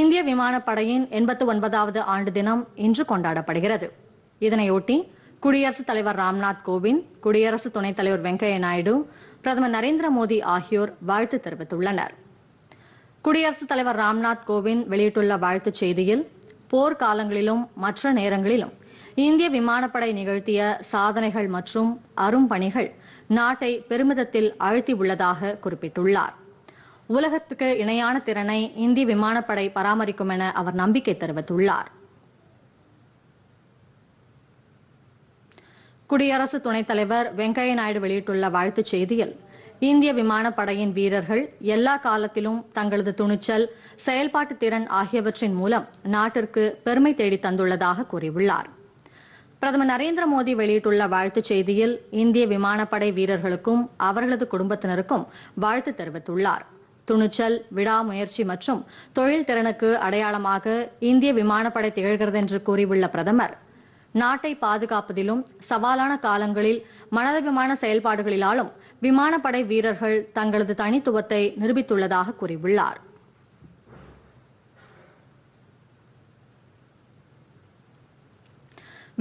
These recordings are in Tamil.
இந்திய விமானப்படையின் எண்பத்து ஒன்பதாவது ஆண்டு தினம் இன்று கொண்டாடப்படுகிறது இதனையொட்டி குடியரசுத் தலைவர் ராம்நாத் கோவிந்த் குடியரசு துணைத் தலைவர் வெங்கையா நாயுடு பிரதமர் நரேந்திர மோடி ஆகியோர் வாழ்த்து தெரிவித்துள்ளனர் குடியரசுத் தலைவர் ராம்நாத் கோவிந்த் வெளியிட்டுள்ள வாழ்த்துச் செய்தியில் போர்க்காலங்களிலும் மற்ற நேரங்களிலும் இந்திய விமானப்படை நிகழ்த்திய சாதனைகள் மற்றும் அரும் பணிகள் நாட்டை பெருமிதத்தில் அழுத்தியுள்ளதாக குறிப்பிட்டுள்ளார் உலகத்துக்கு இணையான திறனை இந்திய விமானப்படை பராமரிக்கும் என அவர் நம்பிக்கை தெரிவித்துள்ளார் குடியரசு துணைத் தலைவர் வெங்கையா நாயுடு வெளியிட்டுள்ள வாழ்த்துச் செய்தியில் இந்திய விமானப்படையின் வீரர்கள் எல்லா காலத்திலும் தங்களது துணிச்சல் செயல்பாட்டு திறன் ஆகியவற்றின் மூலம் நாட்டிற்கு பெருமை தேடி தந்துள்ளதாக கூறியுள்ளார் பிரதமர் நரேந்திர மோடி வெளியிட்டுள்ள வாழ்த்துச் செய்தியில் இந்திய விமானப்படை வீரர்களுக்கும் அவர்களது குடும்பத்தினருக்கும் வாழ்த்து தெரிவித்துள்ளாா் துணிச்சல் விடாமுயற்சி மற்றும் தொழில் திறனுக்கு அடையாளமாக இந்திய விமானப்படை திகழ்கிறது என்று கூறியுள்ள பிரதமர் நாட்டை பாதுகாப்பதிலும் சவாலான காலங்களில் மனதபிமான செயல்பாடுகளிலும் விமானப்படை வீரர்கள் தங்களது தனித்துவத்தை நிரூபித்துள்ளதாக கூறியுள்ளாா்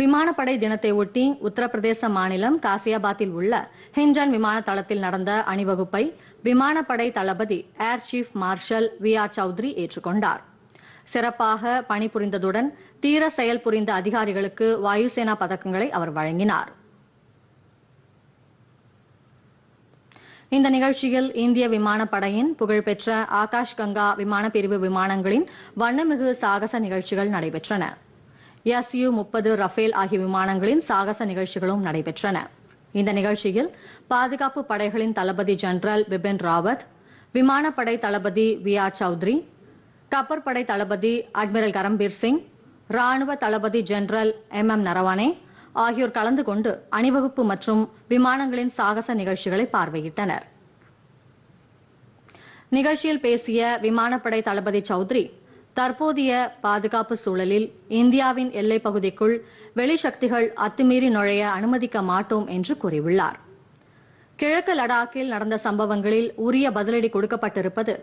விமானப்படை தினத்தை ஒட்டி உத்தரப்பிரதேச மாநிலம் காசியாபாத்தில் உள்ள ஹிஞ்சன் விமான தளத்தில் நடந்த அணிவகுப்பை விமானப்படை தளபதி air chief marshal V R Chaudhari ஏற்றுக்கொண்டார் சிறப்பாக பணிபுரிந்ததுடன் தீர செயல் புரிந்த அதிகாரிகளுக்கு வாயுசேனா பதக்கங்களை அவர் வழங்கினார் இந்த நிகழ்ச்சியில் இந்திய விமானப்படையின் புகழ்பெற்ற ஆகாஷ் கங்கா விமானப் பிரிவு விமானங்களின் வண்ணமிகு சாகச நிகழ்ச்சிகள் நடைபெற்றன எஸ் யு முப்பது ரஃபேல் ஆகிய விமானங்களின் சாகச நிகழ்ச்சிகளும் நடைபெற்றன இந்த நிகழ்ச்சியில் பாதுகாப்பு படைகளின் தளபதி ஜெனரல் பிபின் ராவத் விமானப்படை தளபதி வி ஆர் சௌத்ரி கப்பற்படை தளபதி அட்மிரல் கரம்பீர் சிங் ராணுவ தளபதி ஜெனரல் எம் எம் நரவானே ஆகியோர் கலந்து கொண்டு அணிவகுப்பு மற்றும் விமானங்களின் சாகச நிகழ்ச்சிகளை பார்வையிட்டனர் நிகழ்ச்சியில் பேசிய விமானப்படை தளபதி சௌத்ரி தற்போதைய பாதுகாப்பு சூழலில் இந்தியாவின் எல்லைப் பகுதிக்குள் வெளிசக்திகள் அத்துமீறி நுழைய அனுமதிக்க மாட்டோம் என்று கூறியுள்ளார் கிழக்கு லடாக்கில் நடந்த சம்பவங்களில் உரிய பதிலடி கொடுக்கப்பட்டிருப்பது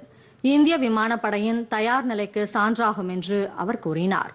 இந்திய விமானப்படையின் தயார் நிலைக்கு சான்றாகும் என்று அவர் கூறினார்